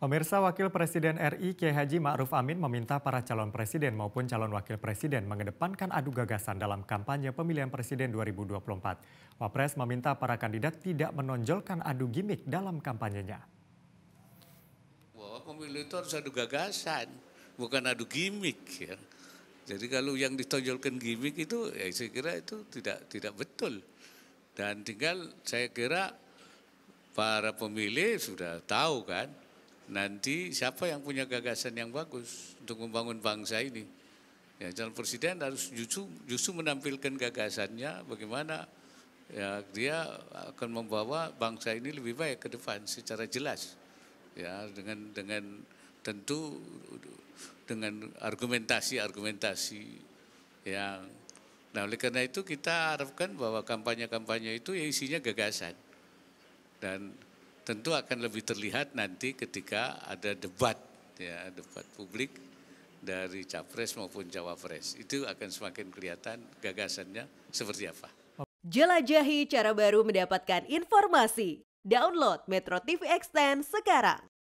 Pemirsa Wakil Presiden RI Kiai Haji Ma'ruf Amin meminta para calon presiden maupun calon wakil presiden mengedepankan adu gagasan dalam kampanye pemilihan presiden 2024. Wapres meminta para kandidat tidak menonjolkan adu gimmick dalam kampanyenya. Bahwa pemilu itu harus adu gagasan, bukan adu gimmick. Ya. Jadi kalau yang ditonjolkan gimmick itu, ya saya kira itu tidak tidak betul. Dan tinggal saya kira para pemilih sudah tahu kan, Nanti siapa yang punya gagasan yang bagus untuk membangun bangsa ini? Ya, calon presiden harus justru, justru menampilkan gagasannya bagaimana ya dia akan membawa bangsa ini lebih baik ke depan secara jelas ya dengan dengan tentu dengan argumentasi-argumentasi yang nah oleh karena itu kita harapkan bahwa kampanye-kampanye itu isinya gagasan dan tentu akan lebih terlihat nanti ketika ada debat ya debat publik dari capres maupun cawapres itu akan semakin kelihatan gagasannya seperti apa. Jelajahi cara baru mendapatkan informasi. Download Metro TV Extend sekarang.